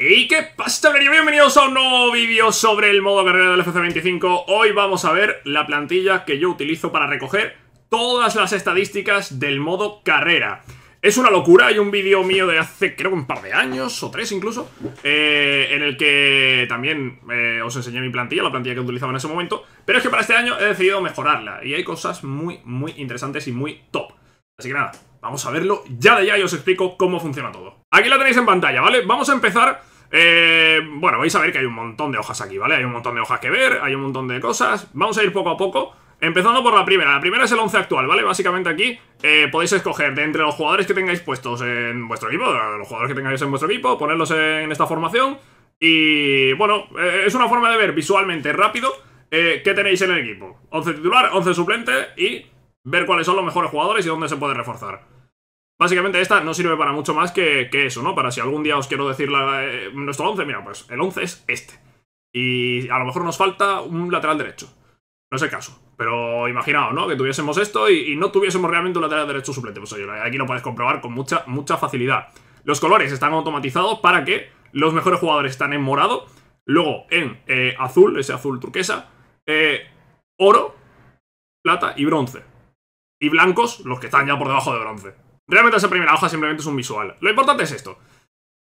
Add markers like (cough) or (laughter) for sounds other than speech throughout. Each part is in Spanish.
¿Y qué pasa, y Bienvenidos a un nuevo vídeo sobre el modo carrera del FC25 Hoy vamos a ver la plantilla que yo utilizo para recoger todas las estadísticas del modo carrera Es una locura, hay un vídeo mío de hace creo que un par de años o tres incluso eh, En el que también eh, os enseñé mi plantilla, la plantilla que utilizaba en ese momento Pero es que para este año he decidido mejorarla y hay cosas muy muy interesantes y muy top Así que nada, Vamos a verlo ya de ya y os explico cómo funciona todo. Aquí la tenéis en pantalla, ¿vale? Vamos a empezar... Eh, bueno, vais a ver que hay un montón de hojas aquí, ¿vale? Hay un montón de hojas que ver, hay un montón de cosas. Vamos a ir poco a poco. Empezando por la primera, la primera es el 11 actual, ¿vale? Básicamente aquí eh, podéis escoger de entre los jugadores que tengáis puestos en vuestro equipo, los jugadores que tengáis en vuestro equipo, ponerlos en esta formación y bueno, eh, es una forma de ver visualmente rápido qué tenéis en el equipo. 11 titular, 11 suplente y ver cuáles son los mejores jugadores y dónde se puede reforzar. Básicamente esta no sirve para mucho más que, eso, ¿no? Para si algún día os quiero decir eh, nuestro 11, mira, pues el 11 es este. Y a lo mejor nos falta un lateral derecho. No es el caso. Pero imaginaos, ¿no? Que tuviésemos esto y, no tuviésemos realmente un lateral derecho suplente. Pues oye, aquí lo podéis comprobar con mucha, mucha facilidad. Los colores están automatizados para que los mejores jugadores están en morado, luego en eh, azul, ese azul turquesa, eh, oro, plata y bronce y blancos los que están ya por debajo de bronce. Realmente esa primera hoja simplemente es un visual. Lo importante es esto.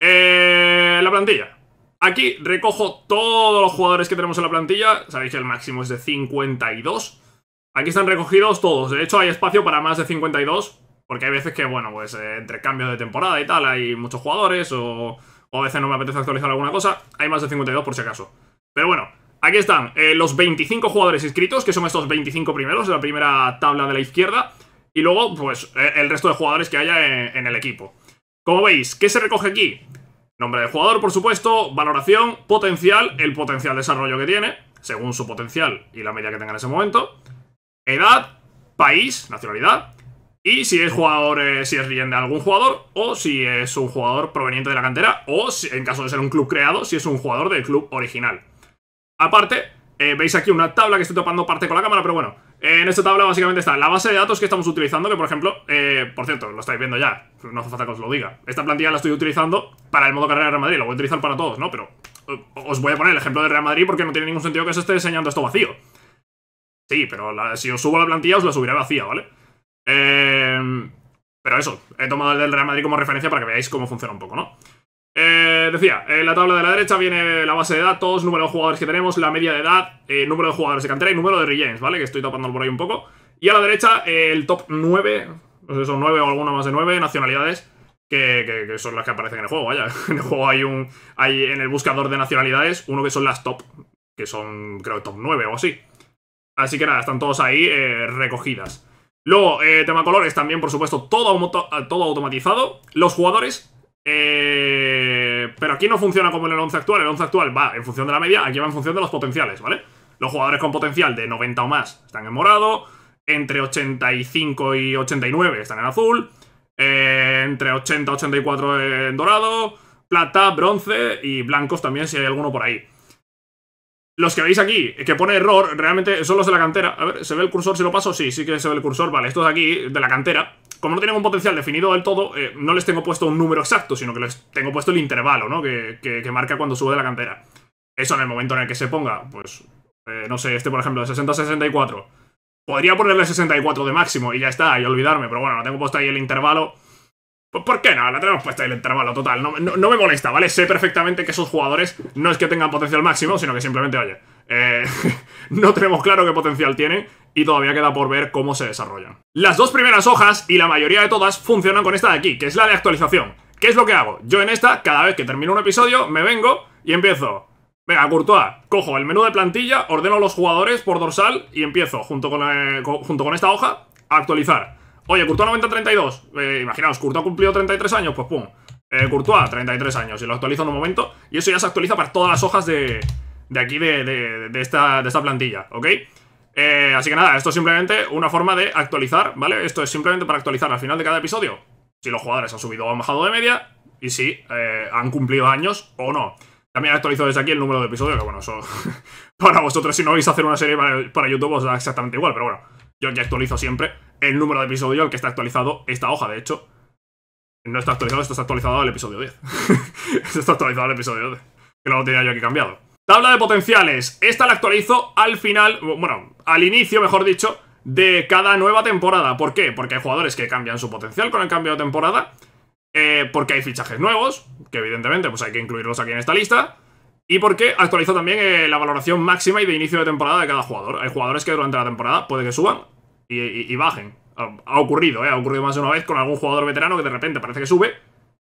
Eh, la plantilla. Aquí recojo todos los jugadores que tenemos en la plantilla. Sabéis que el máximo es de 52. Aquí están recogidos todos. De hecho, hay espacio para más de 52. Porque hay veces que, bueno, pues eh, entre cambios de temporada y tal, hay muchos jugadores. O, o a veces no me apetece actualizar alguna cosa. Hay más de 52 por si acaso. Pero bueno, Aquí están eh, los 25 jugadores inscritos, que son estos 25 primeros, la primera tabla de la izquierda. Y luego, pues, eh, el resto de jugadores que haya en, el equipo. Como veis, ¿qué se recoge aquí? Nombre del jugador, por supuesto, valoración, potencial, el potencial desarrollo que tiene, según su potencial y la media que tenga en ese momento, edad, país, nacionalidad, y si es jugador, eh, si es bien de algún jugador, o si es un jugador proveniente de la cantera, o si, en caso de ser un club creado, si es un jugador del club original. Aparte, eh, veis aquí una tabla que estoy topando parte con la cámara, pero bueno, en esta tabla básicamente está la base de datos que estamos utilizando, que por ejemplo, eh, por cierto, lo estáis viendo ya, no hace falta que os lo diga. Esta plantilla la estoy utilizando para el modo carrera de Real Madrid, lo voy a utilizar para todos, ¿no? Pero eh, os voy a poner el ejemplo de Real Madrid porque no tiene ningún sentido que os esté enseñando esto vacío. Sí, pero si os subo la plantilla os la subiré vacía, ¿vale? pero eso, he tomado el del Real Madrid como referencia para que veáis cómo funciona un poco, ¿no? Eh, decía, en eh, la tabla de la derecha viene la base de datos, número de jugadores que tenemos, la media de edad, eh, número de jugadores de cantera y número de regenes, ¿vale? Que estoy tapando por ahí un poco. Y a la derecha, eh, el top 9, no sé, si son 9 o alguna más de 9 nacionalidades, que, son las que aparecen en el juego, vaya. (laughs) En el juego hay un. Hay en el buscador de nacionalidades uno que son las top, que son, creo, top 9 o así. Así que nada, están todos ahí recogidas. Luego, tema colores también, por supuesto, todo, todo automatizado. Los jugadores eh, pero aquí no funciona como en el 11 actual. El 11 actual va en función de la media, aquí va en función de los potenciales, ¿vale? Los jugadores con potencial de 90 o más están en morado, entre 85 y 89 están en azul, eh, entre 80 y 84 en dorado, plata, bronce y blancos también si hay alguno por ahí. Los que veis aquí, que pone error, realmente son los de la cantera. A ver, ¿se ve el cursor si lo paso? Sí, sí que se ve el cursor. Vale, estos de aquí, de la cantera, como no tienen un potencial definido del todo, eh, no les tengo puesto un número exacto, sino que les tengo puesto el intervalo, ¿no? Que, marca cuando sube de la cantera. Eso en el momento en el que se ponga, pues, eh, no sé, este por ejemplo, de 60 a 64. Podría ponerle 64 de máximo y ya está, y olvidarme, pero bueno, no tengo puesto ahí el intervalo. Pues ¿por qué no? La tenemos puesta el intervalo total. No, me molesta, ¿vale? Sé perfectamente que esos jugadores no es que tengan potencial máximo, sino que simplemente, oye, eh, (laughs) no tenemos claro qué potencial tienen y todavía queda por ver cómo se desarrollan. Las dos primeras hojas, y la mayoría de todas, funcionan con esta de aquí, que es la de actualización. ¿Qué es lo que hago? Yo en esta, cada vez que termino un episodio, me vengo y empiezo... Venga, Courtois, cojo el menú de plantilla, ordeno los jugadores por dorsal y empiezo, junto con, eh, con esta hoja, a actualizar. Oye, Courtois 90-32, eh, imaginaos, Courtois cumplió 33 años, pues pum. Eh, Courtois, 33 años, y lo actualizo en un momento. Y eso ya se actualiza para todas las hojas de, de aquí, de, de, de esta, de esta plantilla, ¿ok? Eh, así que nada, esto es simplemente una forma de actualizar, ¿vale? Esto es simplemente para actualizar al final de cada episodio si los jugadores han subido o han bajado de media y si eh, han cumplido años o no. También actualizo desde aquí el número de episodios, que bueno, eso (laughs) para vosotros si no vais a hacer una serie para, YouTube os da exactamente igual, pero bueno, yo ya actualizo siempre el número de episodio al que está actualizado esta hoja, de hecho. No está actualizado, esto está actualizado al episodio 10. (laughs) esto está actualizado al episodio 10, que no lo tenía yo aquí cambiado. Tabla de potenciales. Esta la actualizo al final, bueno, al inicio, mejor dicho, de cada nueva temporada. ¿Por qué? Porque hay jugadores que cambian su potencial con el cambio de temporada. Eh, porque hay fichajes nuevos, que evidentemente pues hay que incluirlos aquí en esta lista. Y porque actualizo también eh, la valoración máxima y de inicio de temporada de cada jugador. Hay jugadores que durante la temporada puede que suban y, bajen. Ha ocurrido, ¿eh? Ha ocurrido más de una vez con algún jugador veterano que de repente parece que sube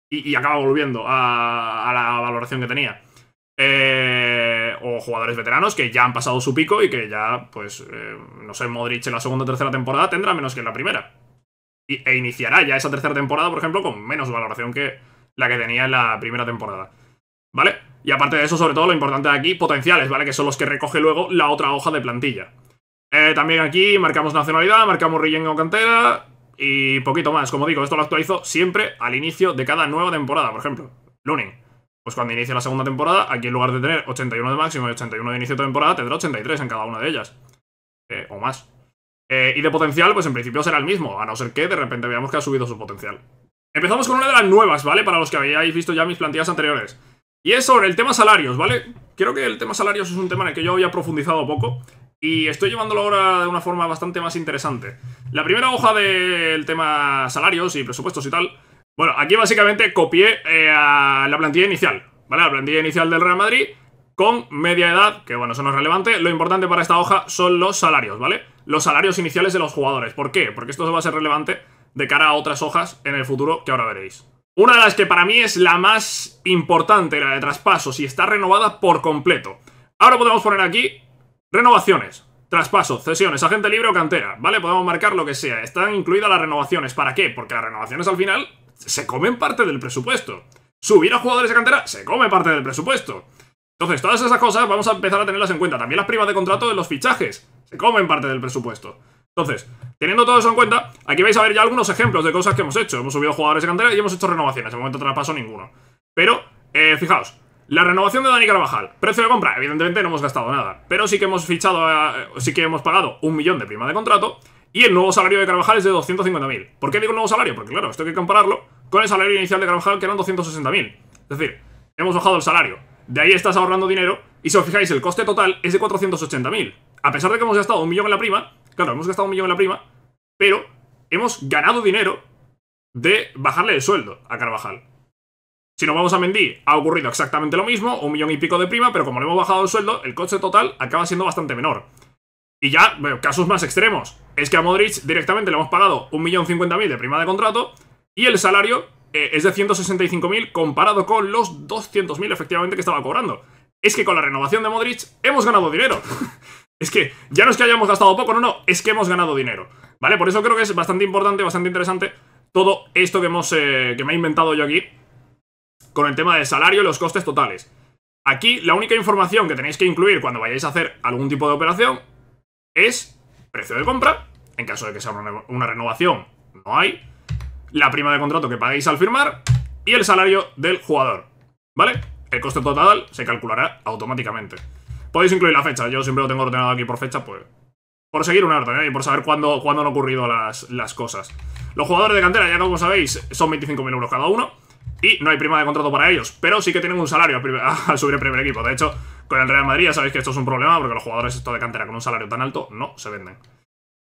y, acaba volviendo a, a la valoración que tenía. Eh, o jugadores veteranos que ya han pasado su pico y que ya, pues, eh, no sé, Modric en la segunda o tercera temporada tendrá menos que en la primera. e iniciará ya esa tercera temporada, por ejemplo, con menos valoración que la que tenía en la primera temporada. ¿Vale? Y aparte de eso, sobre todo, lo importante aquí, potenciales, ¿vale? Que son los que recoge luego la otra hoja de plantilla. Eh, también aquí marcamos nacionalidad, marcamos relleno o cantera y poquito más. Como digo, esto lo actualizo siempre al inicio de cada nueva temporada, por ejemplo. Looning. Pues cuando inicie la segunda temporada, aquí en lugar de tener 81 de máximo y 81 de inicio de temporada, tendrá 83 en cada una de ellas. Eh, o más. Eh, y de potencial, pues en principio será el mismo, a no ser que de repente veamos que ha subido su potencial. Empezamos con una de las nuevas, ¿vale? Para los que habíais visto ya mis plantillas anteriores. Y es sobre el tema salarios, ¿vale? Creo que el tema salarios es un tema en el que yo había profundizado poco y estoy llevándolo ahora de una forma bastante más interesante. La primera hoja del tema salarios y presupuestos y tal bueno, aquí básicamente copié eh, a la plantilla inicial, ¿vale? La plantilla inicial del Real Madrid con media edad, que bueno, eso no es relevante. Lo importante para esta hoja son los salarios, ¿vale? Los salarios iniciales de los jugadores. ¿Por qué? Porque esto va a ser relevante de cara a otras hojas en el futuro que ahora veréis. Una de las que para mí es la más importante, la de traspasos, y está renovada por completo. Ahora podemos poner aquí renovaciones, traspasos, cesiones, agente libre o cantera, ¿vale? Podemos marcar lo que sea. Están incluidas las renovaciones. ¿Para qué? Porque las renovaciones al final se comen parte del presupuesto. Subir a jugadores de cantera se come parte del presupuesto. Entonces, todas esas cosas vamos a empezar a tenerlas en cuenta. También las primas de contrato de los fichajes se comen parte del presupuesto. Entonces, teniendo todo eso en cuenta, aquí vais a ver ya algunos ejemplos de cosas que hemos hecho. Hemos subido jugadores de cantera y hemos hecho renovaciones. De momento traspaso ninguno. Pero, eh, fijaos, la renovación de Dani Carvajal. Precio de compra, evidentemente no hemos gastado nada. Pero sí que hemos fichado, sí que hemos pagado un millón de prima de contrato. Y el nuevo salario de Carvajal es de 250.000. ¿Por qué digo nuevo salario? Porque claro, esto hay que compararlo con el salario inicial de Carvajal, que eran 260.000. Es decir, hemos bajado el salario. De ahí estás ahorrando dinero. Y si os fijáis, el coste total es de 480.000. A pesar de que hemos gastado un millón en la prima, claro, hemos gastado un millón en la prima, pero hemos ganado dinero de bajarle el sueldo a Carvajal. Si nos vamos a Mendy, ha ocurrido exactamente lo mismo, un millón y pico de prima, pero como le hemos bajado el sueldo, el coste total acaba siendo bastante menor. Y ya, casos más extremos. Es que a Modric directamente le hemos pagado 1.050.000 de prima de contrato y el salario eh, es de 165.000 comparado con los 200.000 efectivamente que estaba cobrando. Es que con la renovación de Modric hemos ganado dinero. (laughs) es que ya no es que hayamos gastado poco, no, no, es que hemos ganado dinero. ¿Vale? Por eso creo que es bastante importante, bastante interesante todo esto que, hemos, eh, que me he inventado yo aquí con el tema del salario y los costes totales. Aquí la única información que tenéis que incluir cuando vayáis a hacer algún tipo de operación es precio de compra. En caso de que sea una, renovación, no hay. La prima de contrato que pagáis al firmar y el salario del jugador. ¿Vale? El coste total se calculará automáticamente. Podéis incluir la fecha, yo siempre lo tengo ordenado aquí por fecha, pues... Por seguir un orden ¿eh? Y por saber cuándo, cuándo han ocurrido las, cosas. Los jugadores de cantera, ya como sabéis, son 25.000 euros cada uno. Y no hay prima de contrato para ellos, pero sí que tienen un salario al (laughs) subir el primer equipo. De hecho, con el Real Madrid ya sabéis que esto es un problema porque los jugadores esto de cantera con un salario tan alto no se venden.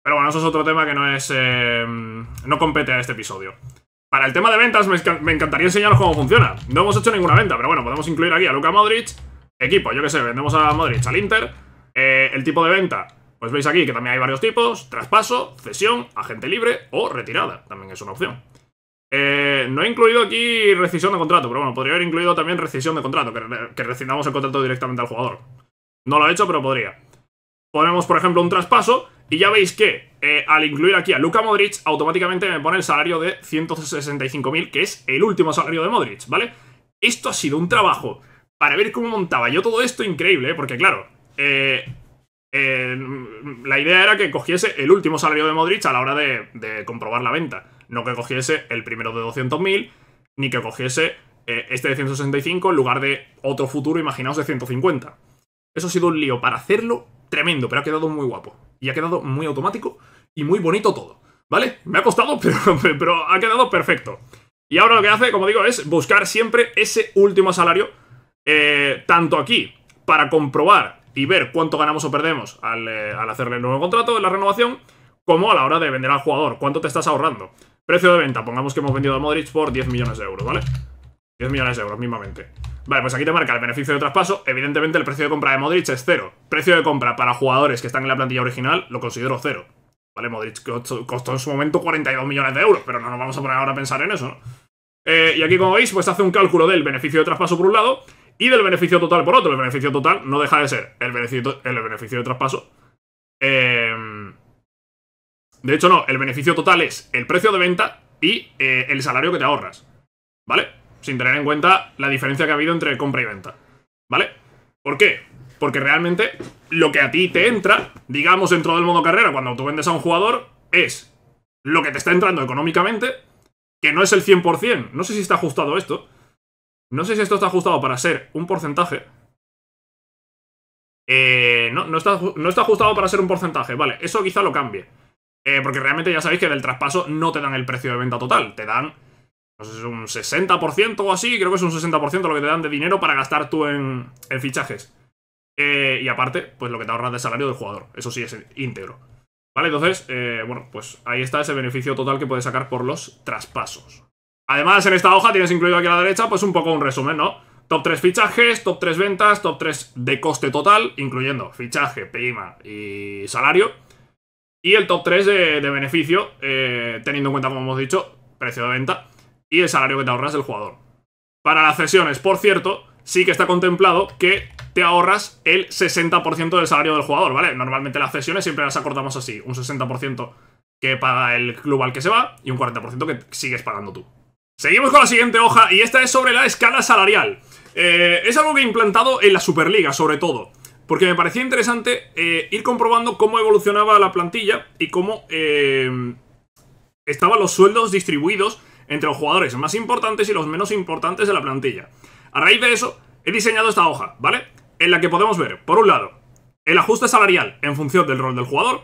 Pero bueno, eso es otro tema que no es... Eh, no compete a este episodio. Para el tema de ventas me, encantaría enseñaros cómo funciona. No hemos hecho ninguna venta, pero bueno, podemos incluir aquí a Luka Modric. Equipo, yo que sé, vendemos a Modric al Inter. Eh, el tipo de venta, pues veis aquí que también hay varios tipos. Traspaso, cesión, agente libre o retirada. También es una opción. Eh, no he incluido aquí rescisión de contrato, pero bueno, podría haber incluido también rescisión de contrato, que, rescindamos el contrato directamente al jugador. No lo he hecho, pero podría. Ponemos, por ejemplo, un traspaso y ya veis que eh, al incluir aquí a Luka Modric, automáticamente me pone el salario de 165.000, que es el último salario de Modric, ¿vale? Esto ha sido un trabajo para ver cómo montaba yo todo esto increíble, ¿eh? porque claro, eh, eh, la idea era que cogiese el último salario de Modric a la hora de, comprobar la venta. No que cogiese el primero de 200.000, ni que cogiese eh, este de 165 en lugar de otro futuro, imaginaos, de 150. Eso ha sido un lío para hacerlo tremendo, pero ha quedado muy guapo. Y ha quedado muy automático y muy bonito todo. ¿Vale? Me ha costado, (laughs) pero, pero ha quedado perfecto. Y ahora lo que hace, como digo, es buscar siempre ese último salario, eh, tanto aquí, para comprobar y ver cuánto ganamos o perdemos eh, al, hacerle el nuevo contrato, la renovación, como a la hora de vender al jugador, cuánto te estás ahorrando. Precio de venta, pongamos que hemos vendido a Modric por 10 millones de euros, ¿vale? 10 millones de euros mínimamente Vale, pues aquí te marca el beneficio de traspaso. Evidentemente el precio de compra de Modric es cero. Precio de compra para jugadores que están en la plantilla original lo considero cero. Vale, Modric costó en su momento 42 millones de euros, pero no nos vamos a poner ahora a pensar en eso, ¿no? Eh, y aquí como veis, pues hace un cálculo del beneficio de traspaso por un lado y del beneficio total por otro. El beneficio total no deja de ser el beneficio, el beneficio de traspaso. Eh, de hecho, no, el beneficio total es el precio de venta y eh, el salario que te ahorras. ¿Vale? Sin tener en cuenta la diferencia que ha habido entre compra y venta. ¿Vale? ¿Por qué? Porque realmente lo que a ti te entra, digamos, dentro del modo carrera, cuando tú vendes a un jugador, es lo que te está entrando económicamente, que no es el 100%. No sé si está ajustado esto, no sé si esto está ajustado para ser un porcentaje. Eh, no, no está, ajustado para ser un porcentaje. Vale, eso quizá lo cambie. Eh, porque realmente ya sabéis que del traspaso no te dan el precio de venta total. Te dan, no sé, un 60% o así. Creo que es un 60% lo que te dan de dinero para gastar tú en, fichajes. Eh, y aparte, pues lo que te ahorras de salario del jugador. Eso sí es íntegro. Vale, entonces, bueno, pues ahí está ese beneficio total que puedes sacar por los traspasos. Además, en esta hoja tienes incluido aquí a la derecha, pues un poco un resumen, ¿no? Top 3 fichajes, top 3 ventas, top 3 de coste total, incluyendo fichaje, prima y salario. Y el top 3 de, beneficio, eh, teniendo en cuenta, como hemos dicho, precio de venta y el salario que te ahorras del jugador. Para las cesiones, por cierto, sí que está contemplado que te ahorras el 60% del salario del jugador, ¿vale? Normalmente las cesiones siempre las acordamos así, un 60% que paga el club al que se va y un 40% que sigues pagando tú. Seguimos con la siguiente hoja y esta es sobre la escala salarial. Eh, es algo que he implantado en la Superliga, sobre todo. Porque me parecía interesante eh, ir comprobando cómo evolucionaba la plantilla y cómo eh, estaban los sueldos distribuidos entre los jugadores más importantes y los menos importantes de la plantilla. A raíz de eso, he diseñado esta hoja, ¿vale? En la que podemos ver, por un lado, el ajuste salarial en función del rol del jugador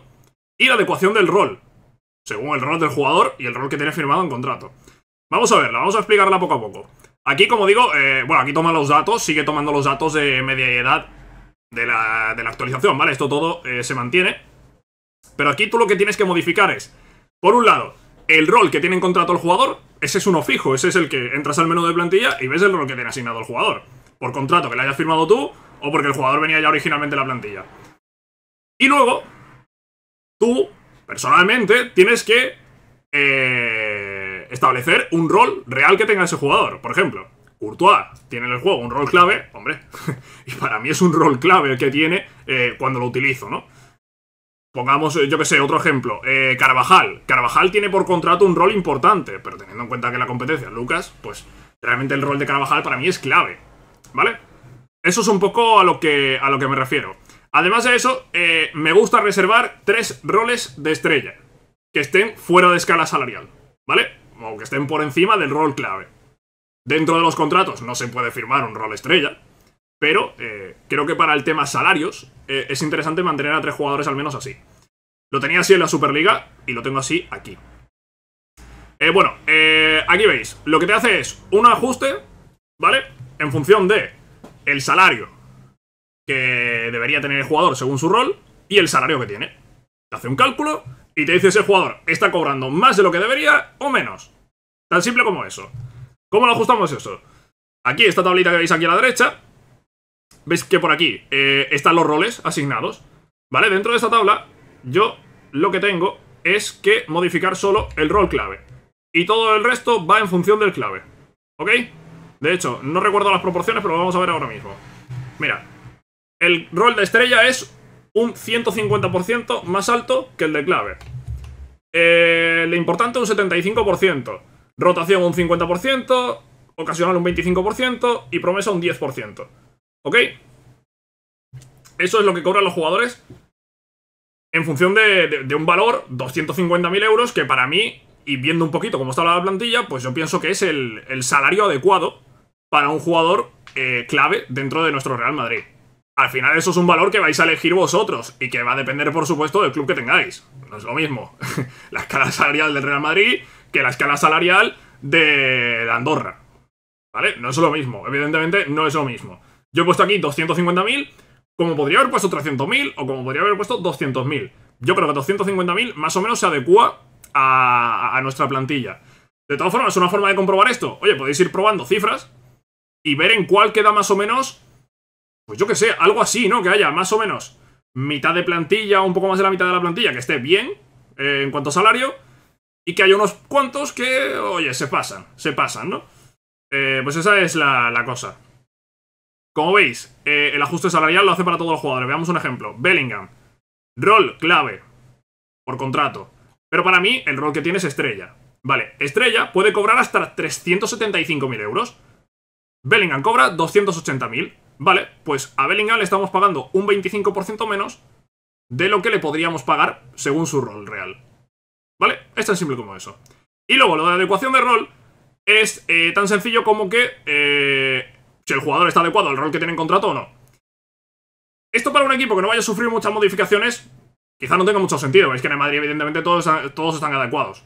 y la adecuación del rol, según el rol del jugador y el rol que tiene firmado en contrato. Vamos a verla, vamos a explicarla poco a poco. Aquí, como digo, eh, bueno, aquí toma los datos, sigue tomando los datos de media edad de la, actualización, ¿vale? Esto todo eh, se mantiene. Pero aquí tú lo que tienes que modificar es, por un lado, el rol que tiene en contrato el jugador, ese es uno fijo, ese es el que entras al menú de plantilla y ves el rol que tiene asignado el jugador. Por contrato que le hayas firmado tú o porque el jugador venía ya originalmente De la plantilla. Y luego, tú, personalmente, tienes que... Eh, establecer un rol real que tenga ese jugador. Por ejemplo, Courtois tiene en el juego un rol clave, hombre, (laughs) y para mí es un rol clave el que tiene eh, cuando lo utilizo, ¿no? Pongamos, eh, yo que sé, otro ejemplo, eh, Carvajal. Carvajal tiene por contrato un rol importante, pero teniendo en cuenta que la competencia Lucas, pues realmente el rol de Carvajal para mí es clave, ¿vale? Eso es un poco a lo que, a lo que me refiero. Además de eso, eh, me gusta reservar tres roles de estrella que estén fuera de escala salarial, ¿vale? aunque estén por encima del rol clave. Dentro de los contratos no se puede firmar un rol estrella, pero eh, creo que para el tema salarios eh, es interesante mantener a tres jugadores al menos así. Lo tenía así en la Superliga y lo tengo así aquí. Eh, bueno, aquí veis, lo que te hace es un ajuste, ¿vale? En función de el salario que debería tener el jugador según su rol y el salario que tiene. Te hace un cálculo y te dice ese jugador, está cobrando más de lo que debería o menos. Tan simple como eso. ¿Cómo lo ajustamos eso? Aquí, esta tablita que veis aquí a la derecha, veis que por aquí eh, están los roles asignados, ¿vale? Dentro de esta tabla, yo lo que tengo es que modificar solo el rol clave. Y todo el resto va en función del clave, ¿ok? De hecho, no recuerdo las proporciones, pero lo vamos a ver ahora mismo. Mira, el rol de estrella es un 150% más alto que el de clave. Eh, le importante un 75%, rotación un 50%, ocasional un 25% y promesa un 10%. ¿Ok? Eso es lo que cobran los jugadores en función de, un valor, 250.000 euros, que para mí, y viendo un poquito cómo está la plantilla, pues yo pienso que es el, salario adecuado para un jugador eh, clave dentro de nuestro Real Madrid al final eso es un valor que vais a elegir vosotros y que va a depender, por supuesto, del club que tengáis. No es lo mismo (laughs) la escala salarial del Real Madrid que la escala salarial de Andorra. ¿Vale? No es lo mismo, evidentemente no es lo mismo. Yo he puesto aquí 250.000, como podría haber puesto 300.000 o como podría haber puesto 200.000. Yo creo que 250.000 más o menos se adecua a, nuestra plantilla. De todas formas, es una forma de comprobar esto, oye, podéis ir probando cifras y ver en cuál queda más o menos pues yo que sé, algo así, ¿no? Que haya más o menos mitad de plantilla, un poco más de la mitad de la plantilla, que esté bien eh, en cuanto a salario, y que haya unos cuantos que, oye, se pasan, se pasan, ¿no? Eh, pues esa es la, cosa. Como veis, eh, el ajuste salarial lo hace para todos los jugadores. Veamos un ejemplo. Bellingham. Rol clave. Por contrato. Pero para mí, el rol que tiene es estrella. Vale, estrella puede cobrar hasta 375.000 euros. Bellingham cobra 280.000. Vale, pues a Bellingham le estamos pagando un 25% menos de lo que le podríamos pagar según su rol real. ¿Vale? Es tan simple como eso. Y luego, lo de adecuación de rol es eh, tan sencillo como que eh, si el jugador está adecuado al rol que tiene en contrato o no. Esto para un equipo que no vaya a sufrir muchas modificaciones, quizá no tenga mucho sentido. Es que en Madrid, evidentemente, todos, todos están adecuados.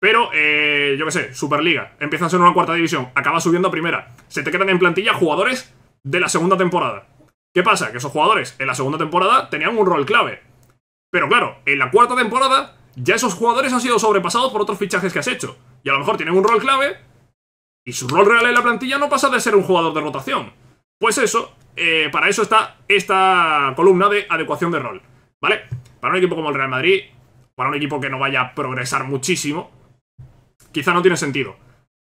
Pero, eh, yo qué sé, Superliga, empiezas en una cuarta división, Acaba subiendo a primera. Se te quedan en plantilla jugadores de la segunda temporada. ¿Qué pasa? Que esos jugadores en la segunda temporada tenían un rol clave. Pero claro, en la cuarta temporada ya esos jugadores han sido sobrepasados por otros fichajes que has hecho. Y a lo mejor tienen un rol clave y su rol real en la plantilla no pasa de ser un jugador de rotación. Pues eso, eh, para eso está esta columna de adecuación de rol. ¿Vale? Para un equipo como el Real Madrid, para un equipo que no vaya a progresar muchísimo, quizá no tiene sentido.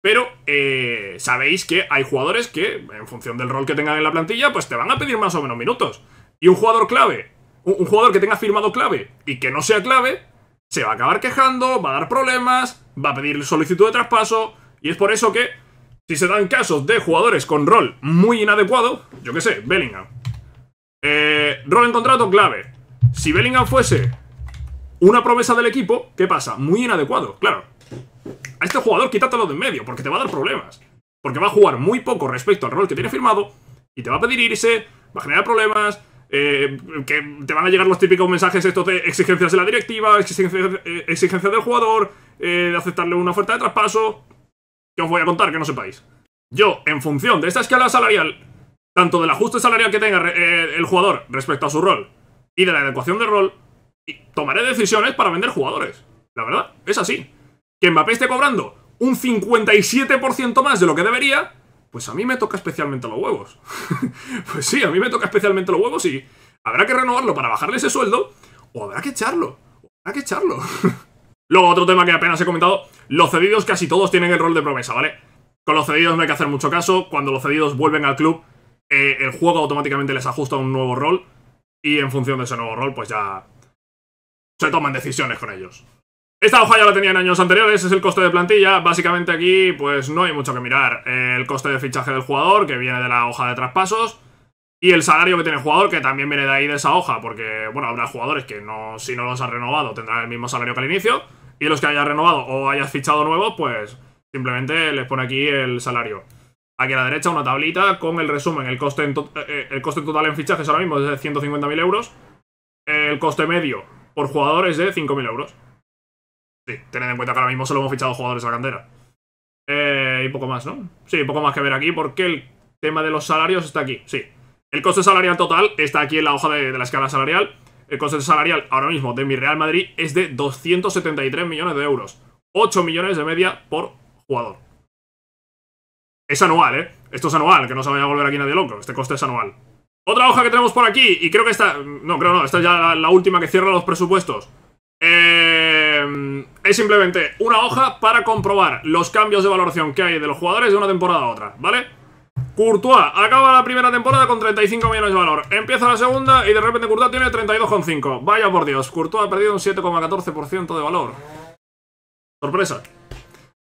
Pero eh, sabéis que hay jugadores que, en función del rol que tengan en la plantilla, pues te van a pedir más o menos minutos. Y un jugador clave, un, jugador que tenga firmado clave y que no sea clave, se va a acabar quejando, va a dar problemas, va a pedir solicitud de traspaso. Y es por eso que, si se dan casos de jugadores con rol muy inadecuado, yo qué sé, Bellingham. Eh, rol en contrato clave. Si Bellingham fuese una promesa del equipo, ¿qué pasa? Muy inadecuado, claro a este jugador quítatelo de en medio, porque te va a dar problemas. Porque va a jugar muy poco respecto al rol que tiene firmado, y te va a pedir irse, va a generar problemas, eh, que te van a llegar los típicos mensajes estos de exigencias de la directiva, exigencias, eh, del jugador, eh, de aceptarle una oferta de traspaso, que os voy a contar que no sepáis. Yo, en función de esta escala salarial, tanto del ajuste salarial que tenga el jugador respecto a su rol y de la adecuación del rol, tomaré decisiones para vender jugadores. La verdad, es así que Mbappé esté cobrando un 57% más de lo que debería, pues a mí me toca especialmente los huevos. (laughs) pues sí, a mí me toca especialmente los huevos y habrá que renovarlo para bajarle ese sueldo o habrá que echarlo. habrá que echarlo. (laughs) Luego, otro tema que apenas he comentado, los cedidos casi todos tienen el rol de promesa, ¿vale? Con los cedidos no hay que hacer mucho caso, cuando los cedidos vuelven al club, eh, el juego automáticamente les ajusta un nuevo rol y en función de ese nuevo rol, pues ya se toman decisiones con ellos. Esta hoja ya la tenía en años anteriores, es el coste de plantilla. Básicamente aquí, pues no hay mucho que mirar. El coste de fichaje del jugador, que viene de la hoja de traspasos. Y el salario que tiene el jugador, que también viene de ahí de esa hoja. Porque, bueno, habrá jugadores que no, si no los has renovado tendrán el mismo salario que al inicio. Y los que hayas renovado o hayas fichado nuevos, pues simplemente les pone aquí el salario. Aquí a la derecha una tablita con el resumen. El coste, eh, eh, el coste total en fichajes ahora mismo es de 150.000 euros. El coste medio por jugador es de 5.000 euros. Sí, tened en cuenta que ahora mismo solo hemos fichado jugadores a la cantera. Eh, y poco más, ¿no? Sí, poco más que ver aquí porque el tema de los salarios está aquí, sí. El coste salarial total está aquí en la hoja de, la escala salarial. El coste salarial ahora mismo de mi Real Madrid es de 273 millones de euros. 8 millones de media por jugador. Es anual, ¿eh? Esto es anual, que no se vaya a volver aquí nadie loco. Este coste es anual. Otra hoja que tenemos por aquí, y creo que esta... No, creo no, esta es ya la última que cierra los presupuestos. Em, es simplemente una hoja para comprobar los cambios de valoración que hay de los jugadores de una temporada a otra, ¿vale? Courtois acaba la primera temporada con 35 millones de valor. Empieza la segunda y de repente Courtois tiene 32,5. Vaya por Dios, Courtois ha perdido un 7,14% de valor. Sorpresa.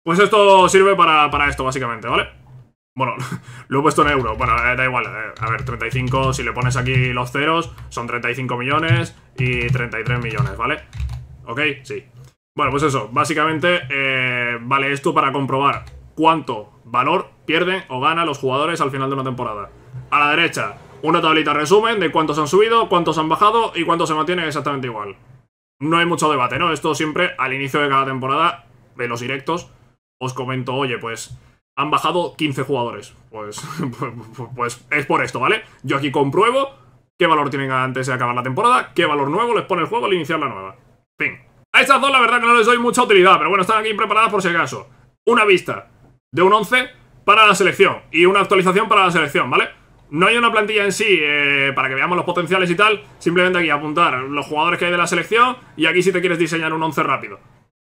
Pues esto sirve para, para, esto, básicamente, ¿vale? Bueno, (laughs) lo he puesto en euro. Bueno, eh, da igual. Eh, a ver, 35, si le pones aquí los ceros, son 35 millones y 33 millones, ¿vale? ¿ok? Sí. Bueno, pues eso, básicamente eh, vale esto para comprobar cuánto valor pierden o ganan los jugadores al final de una temporada. A la derecha, una tablita resumen de cuántos han subido, cuántos han bajado y cuántos se mantienen exactamente igual. No hay mucho debate, ¿no? Esto siempre al inicio de cada temporada, de los directos, os comento, oye, pues han bajado 15 jugadores. Pues, (laughs) pues, pues es por esto, ¿vale? Yo aquí compruebo qué valor tienen antes de acabar la temporada, qué valor nuevo les pone el juego al iniciar la nueva. A estas dos la verdad que no les doy mucha utilidad, pero bueno, están aquí preparadas por si acaso. Una vista de un 11 para la selección y una actualización para la selección, ¿vale? No hay una plantilla en sí eh, para que veamos los potenciales y tal, simplemente aquí apuntar los jugadores que hay de la selección y aquí si te quieres diseñar un 11 rápido.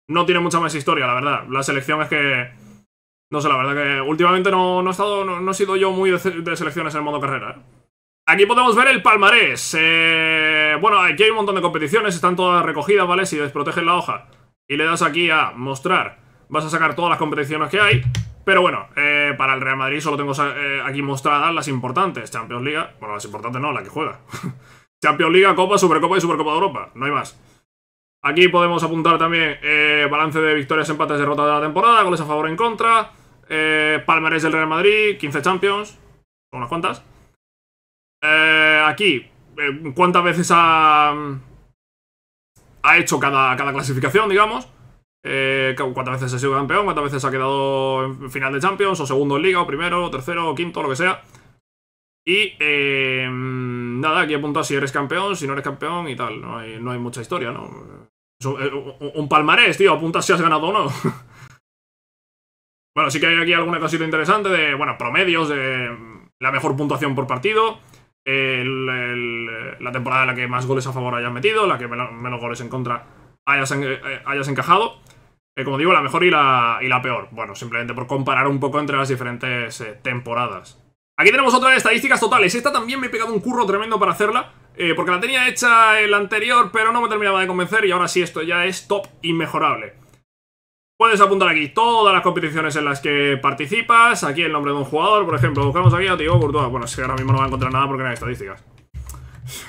No tiene mucha más historia, la verdad. La selección es que... No sé, la verdad que últimamente no, no he, estado, no, sido yo muy de, selecciones en modo carrera, ¿eh? Aquí podemos ver el palmarés. Eh, bueno, aquí hay un montón de competiciones, están todas recogidas, ¿vale? Si desproteges la hoja y le das aquí a mostrar, vas a sacar todas las competiciones que hay. Pero bueno, eh, para el Real Madrid solo tengo eh, aquí mostradas las importantes. Champions League, bueno, las importantes no, la que juega. (laughs) Champions League, Copa, Supercopa y Supercopa de Europa, no hay más. Aquí podemos apuntar también balance de victorias, empates, derrotas de la temporada, goles a favor en contra, palmarés del Real Madrid, 15 Champions, unas cuantas. Eh, aquí, eh, ¿cuántas veces ha, ha hecho cada, clasificación, digamos? Eh, ¿Cuántas veces ha sido campeón? ¿Cuántas veces ha quedado en final de Champions? ¿O segundo en Liga? ¿O primero? O ¿Tercero? O ¿Quinto? Lo que sea. Y eh, nada, aquí apunta si eres campeón, si no eres campeón y tal. No hay, no hay mucha historia, ¿no? un palmarés, tío. Apunta si has ganado o no. (laughs) bueno, sí que hay aquí alguna cosita interesante de, bueno, promedios, de la mejor puntuación por partido la temporada en la que más goles a favor hayas metido, la que menos, goles en contra hayas, eh, eh, encajado. Eh, como digo, la mejor y la, y la peor. Bueno, simplemente por comparar un poco entre las diferentes temporadas. Aquí tenemos otra de estadísticas totales. Esta también me he pegado un curro tremendo para hacerla. porque la tenía hecha el anterior, pero no me terminaba de convencer y ahora sí, esto ya es top inmejorable. Puedes apuntar aquí todas las competiciones en las que participas, aquí el nombre de un jugador, por ejemplo, buscamos aquí a Thibaut Courtois. Bueno, es que ahora mismo no va a encontrar nada porque no hay estadísticas.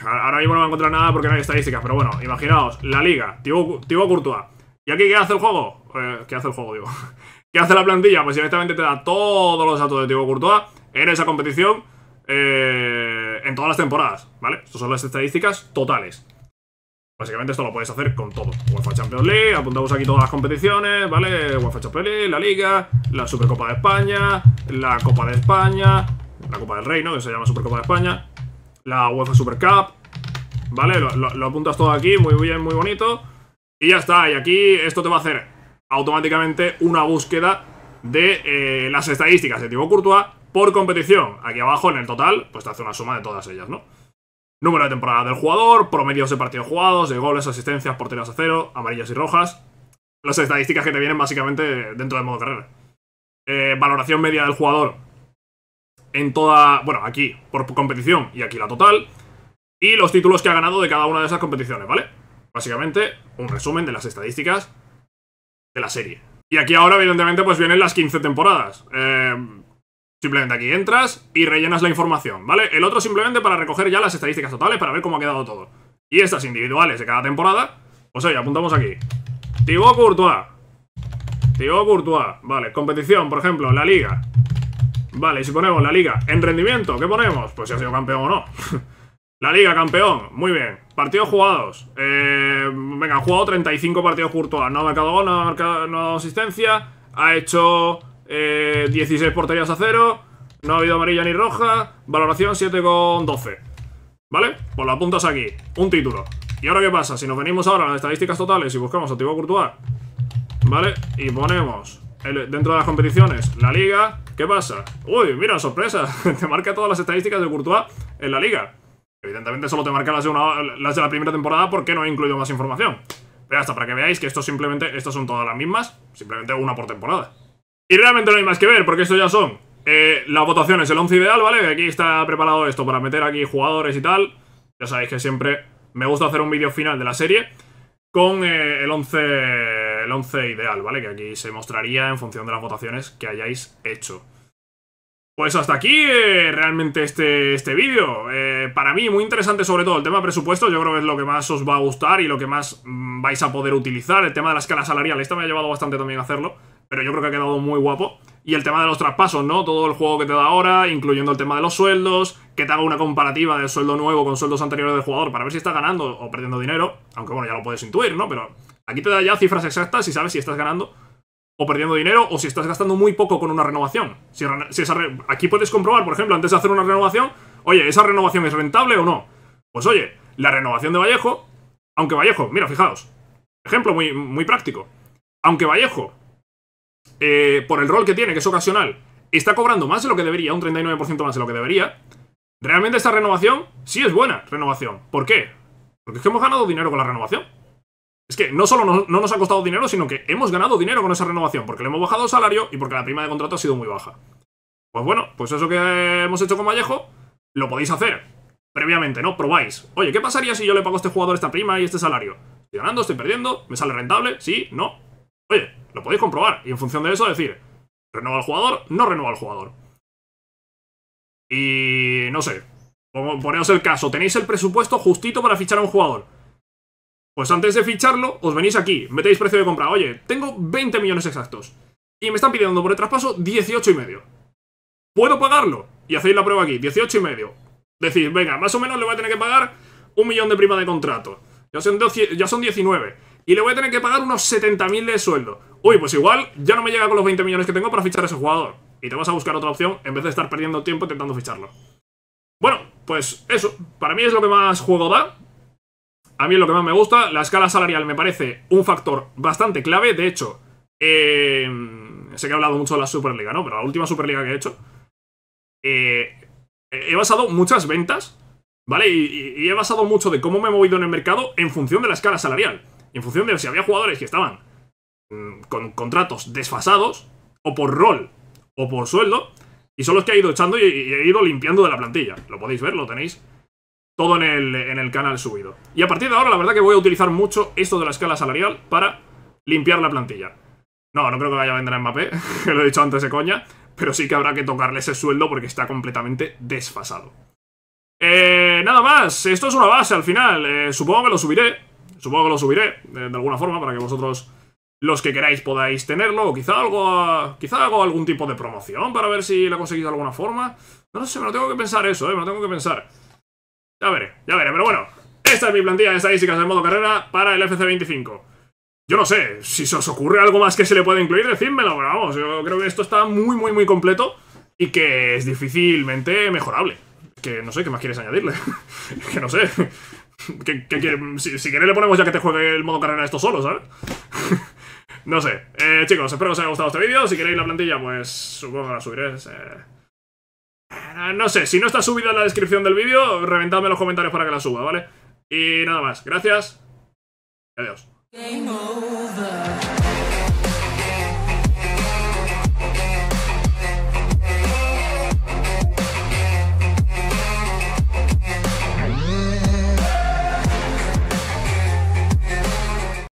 Ahora mismo no va a encontrar nada porque no hay estadísticas, pero bueno, imaginaos, la liga, Thibaut, Courtois. ¿Y aquí qué hace el juego? Eh, ¿Qué hace el juego, digo? (laughs) ¿Qué hace la plantilla? Pues directamente te da todos los datos de Thibaut Courtois en esa competición eh, en todas las temporadas, ¿vale? Estas son las estadísticas totales. Básicamente esto lo puedes hacer con todo. UEFA Champions League, apuntamos aquí todas las competiciones, ¿vale? UEFA Champions League, la Liga, la Supercopa de España, la Copa de España, la Copa del Reino, que se llama Supercopa de España, la UEFA Super Cup, ¿vale? Lo, apuntas todo aquí, muy bien, muy bonito. Y ya está, y aquí esto te va a hacer automáticamente una búsqueda de eh, las estadísticas de Thibaut Courtois por competición. Aquí abajo en el total, pues te hace una suma de todas ellas, ¿no? Número de temporada del jugador, promedios de partidos jugados, de goles, asistencias, porteras a cero, amarillas y rojas. Las estadísticas que te vienen básicamente dentro del modo carrera. Eh, valoración media del jugador en toda. Bueno, aquí por competición y aquí la total. Y los títulos que ha ganado de cada una de esas competiciones, ¿vale? Básicamente, un resumen de las estadísticas de la serie. Y aquí ahora, evidentemente, pues vienen las 15 temporadas. Eh, Simplemente aquí entras y rellenas la información, ¿vale? El otro simplemente para recoger ya las estadísticas totales para ver cómo ha quedado todo. Y estas individuales de cada temporada, pues oye, apuntamos aquí. Thibaut Courtois. Thibaut Courtois. Vale, competición, por ejemplo, la liga. Vale, y si ponemos la liga en rendimiento, ¿qué ponemos? Pues si ha sido campeón o no. (laughs) la liga, campeón. Muy bien. Partidos jugados. Eh, venga, ha jugado 35 partidos Courtois. No ha marcado gol, no ha marcado no asistencia. Ha hecho 16 eh, porterías a cero. No ha habido amarilla ni roja. Valoración 7,12. ¿Vale? Pues lo apuntas aquí. Un título. ¿Y ahora qué pasa? Si nos venimos ahora a las estadísticas totales y buscamos a Thibaut Courtois, ¿vale? Y ponemos dentro de las competiciones la liga. ¿Qué pasa? Uy, mira, sorpresa. (laughs) te marca todas las estadísticas de Courtois en la liga. Evidentemente solo te marca las de, las de la primera temporada porque no he incluido más información. Pero hasta para que veáis que esto simplemente, estas son todas las mismas, simplemente una por temporada. Y realmente no hay más que ver, porque esto ya son eh, las votaciones, el 11 ideal, ¿vale? Aquí está preparado esto para meter aquí jugadores y tal. Ya sabéis que siempre me gusta hacer un vídeo final de la serie con eh, el 11 el ideal, ¿vale? Que aquí se mostraría en función de las votaciones que hayáis hecho. Pues hasta aquí eh, realmente este, este vídeo. para mí muy interesante sobre todo el tema presupuesto, yo creo que es lo que más os va a gustar y lo que más mm, vais a poder utilizar. El tema de la escala salarial, esto me ha llevado bastante también a hacerlo pero yo creo que ha quedado muy guapo. Y el tema de los traspasos, ¿no? Todo el juego que te da ahora, incluyendo el tema de los sueldos, que te haga una comparativa de sueldo nuevo con sueldos anteriores del jugador para ver si estás ganando o perdiendo dinero. Aunque bueno, ya lo puedes intuir, ¿no? Pero aquí te da ya cifras exactas y sabes si estás ganando o perdiendo dinero o si estás gastando muy poco con una renovación. Si, aquí puedes comprobar, por ejemplo, antes de hacer una renovación, oye, ¿esa renovación es rentable o no? Pues oye, la renovación de Vallejo, aunque Vallejo, mira, fijaos, ejemplo muy, muy práctico, aunque Vallejo eh, por el rol que tiene, que es ocasional, está cobrando más de lo que debería, un 39% más de lo que debería, realmente esta renovación sí es buena renovación. ¿Por qué? Porque es que hemos ganado dinero con la renovación. Es que no solo no, no nos ha costado dinero, sino que hemos ganado dinero con esa renovación, porque le hemos bajado el salario y porque la prima de contrato ha sido muy baja. Pues bueno, pues eso que hemos hecho con Vallejo, lo podéis hacer previamente, ¿no? Probáis. Oye, ¿qué pasaría si yo le pago a este jugador esta prima y este salario? ¿Estoy ganando? ¿Estoy perdiendo? ¿Me sale rentable? ¿Sí? ¿No? Oye, lo podéis comprobar. Y en función de eso decir, ¿renueva el jugador? No renueva al jugador. Y no sé, poneos el caso, tenéis el presupuesto justito para fichar a un jugador. Pues antes de ficharlo, os venís aquí, metéis precio de compra. Oye, tengo 20 millones exactos. Y me están pidiendo por el traspaso 18 y medio. ¿Puedo pagarlo? Y hacéis la prueba aquí, 18 y medio. Decís, venga, más o menos le voy a tener que pagar un millón de prima de contrato. Ya son, ya son 19. Y le voy a tener que pagar unos 70.000 de sueldo. Uy, pues igual ya no me llega con los 20 millones que tengo para fichar a ese jugador. Y te vas a buscar otra opción en vez de estar perdiendo tiempo intentando ficharlo. Bueno, pues eso. Para mí es lo que más juego da. A mí es lo que más me gusta. La escala salarial me parece un factor bastante clave. De hecho, eh, sé que he hablado mucho de la Superliga, ¿no? Pero la última Superliga que he hecho. Eh, he basado muchas ventas, ¿vale? y he basado mucho de cómo me he movido en el mercado en función de la escala salarial en función de si había jugadores que estaban mm, con contratos desfasados, o por rol, o por sueldo, y son los que ha ido echando y, he ido limpiando de la plantilla. Lo podéis ver, lo tenéis todo en el, canal subido. Y a partir de ahora, la verdad que voy a utilizar mucho esto de la escala salarial para limpiar la plantilla. No, no creo que vaya a vender a Mbappé, (laughs) que lo he dicho antes de coña, pero sí que habrá que tocarle ese sueldo porque está completamente desfasado. Eh, nada más, esto es una base al final, eh, supongo que lo subiré, Supongo que lo subiré eh, de, alguna forma para que vosotros, los que queráis, podáis tenerlo. O quizá algo, quizá hago algún tipo de promoción para ver si lo conseguís de alguna forma. No sé, me lo tengo que pensar eso, ¿eh? Me lo tengo que pensar. Ya veré, ya veré. Pero bueno, esta es mi plantilla de estadísticas del modo carrera para el FC25. Yo no sé, si se os ocurre algo más que se le pueda incluir, decídmelo, pero vamos, yo creo que esto está muy, muy, muy completo y que es difícilmente mejorable. Que no sé, ¿qué más quieres añadirle? (laughs) que no sé. (laughs) Si, queréis le ponemos ya que te juegue el modo carrera esto solo, ¿sabes? (laughs) no sé. Eh, chicos, espero que os haya gustado este vídeo. Si queréis la plantilla, pues supongo que la subiré. Eh. Eh, no sé, si no está subida en la descripción del vídeo, reventadme los comentarios para que la suba, ¿vale? Y nada más. Gracias. Adiós.